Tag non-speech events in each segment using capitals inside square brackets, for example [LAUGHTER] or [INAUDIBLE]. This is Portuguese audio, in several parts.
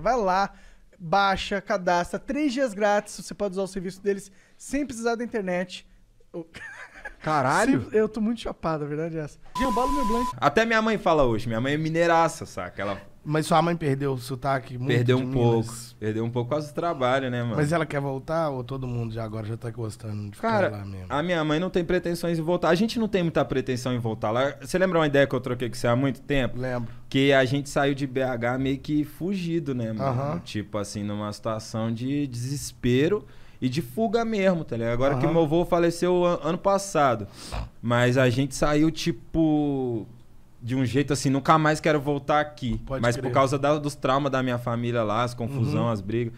Vai lá, baixa, cadastra, três dias grátis, você pode usar o serviço deles sem precisar da internet. [LAUGHS] Caralho! Eu tô muito chapado, a verdade é essa. Até minha mãe fala hoje, minha mãe é mineiraça, saca? Ela, mas sua mãe perdeu o sotaque muito Perdeu um pouco. Perdeu um pouco quase o do trabalho, né, mano? Mas ela quer voltar ou todo mundo já agora já tá gostando de Cara, ficar lá mesmo? A minha mãe não tem pretensões em voltar. A gente não tem muita pretensão em voltar lá. Você lembra uma ideia que eu troquei com você há muito tempo? Lembro. Que a gente saiu de BH meio que fugido, né, mano? Tipo assim, numa situação de desespero e de fuga mesmo, tá ligado? Agora uhum. que meu avô faleceu ano passado. Mas a gente saiu, tipo de um jeito assim, nunca mais quero voltar aqui. Pode mas crer. por causa da, dos traumas da minha família lá, as confusão, uhum. as brigas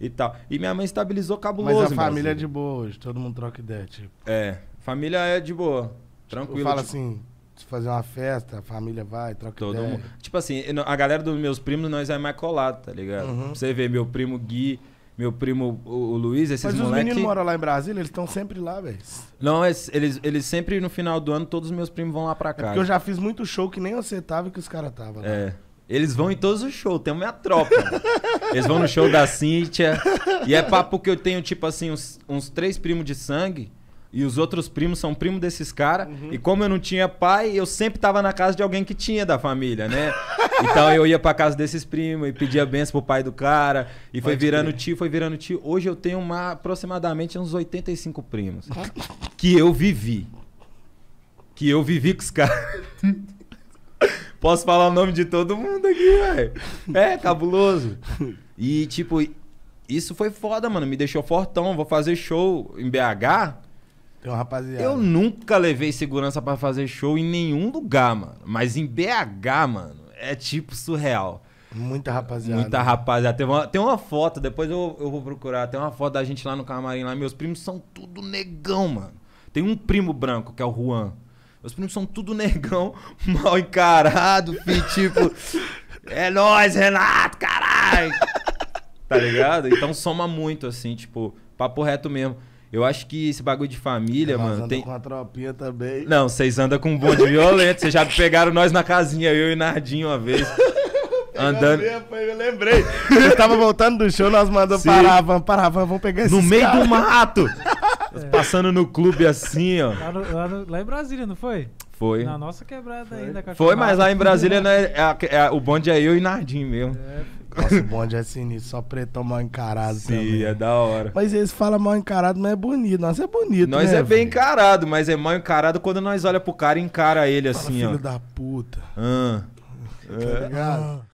e tal. E minha mãe estabilizou cabuloso. Mas a família é de boa hoje, todo mundo troca ideia, tipo. É, família é de boa, tipo, tranquilo. fala tipo... assim, se fazer uma festa, a família vai, troca todo ideia. Mundo. Tipo assim, a galera dos meus primos, nós é mais colado, tá ligado? Uhum. Você vê, meu primo Gui... Meu primo, o, Luiz, esses moleques... Mas moleque... os meninos moram lá em Brasília, eles estão sempre lá, velho. Não, eles, eles, sempre, no final do ano, todos os meus primos vão lá pra cá. É porque eu já fiz muito show que nem você tava e que os caras tava. lá. É. Eles vão em todos os shows, tem minha tropa. eles vão no show da Cíntia. E é papo que eu tenho, tipo assim, uns, uns três primos de sangue e os outros primos são primo desses caras. Uhum. E como eu não tinha pai, eu sempre tava na casa de alguém que tinha da família, né? [LAUGHS] então eu ia pra casa desses primos e pedia benção pro pai do cara. E Pode foi virando tio, foi virando tio. Hoje eu tenho uma, aproximadamente uns 85 primos. que eu vivi. Que eu vivi com os caras. [LAUGHS] Posso falar o nome de todo mundo aqui, velho. É, cabuloso. E, tipo, isso foi foda, mano. Me deixou fortão. Vou fazer show em BH tem uma rapaziada. Eu nunca levei segurança para fazer show em nenhum lugar, mano. Mas em BH, mano, é tipo surreal. Muita rapaziada. Muita rapaziada. Tem uma, tem uma foto, depois eu, eu vou procurar. Tem uma foto da gente lá no camarim lá. Meus primos são tudo negão, mano. Tem um primo branco, que é o Juan. Meus primos são tudo negão, [LAUGHS] mal encarado, fi, tipo. é nóis, Renato, caralho! [LAUGHS] tá ligado? Então soma muito, assim, tipo, papo reto mesmo. Eu acho que esse bagulho de família, nós mano. Tem... com a tropinha também. Não, vocês andam com um bonde violento. Vocês já pegaram nós na casinha, eu e Nardinho uma vez. andando. Eu, eu lembrei. Eu tava voltando do show, nós mandamos parar, vamos parar, vamos pegar esse. No meio do mato! É. Passando no clube assim, ó. Lá, no, lá, no, lá em Brasília, não foi? Foi. Na nossa quebrada ainda. Foi, foi mas lá em Brasília né, é, é, o bonde é eu e Nardim mesmo. É, nossa, o bonde é sinistro, só pretão mal encarado Sim, também. é da hora. Mas eles falam mal encarado, mas é bonito. Nós é bonito, Nós né, é bem véio? encarado, mas é mal encarado quando nós olha pro cara e encara ele Fala, assim, filho ó. Filho da puta. Ah. Tá ligado? Ah.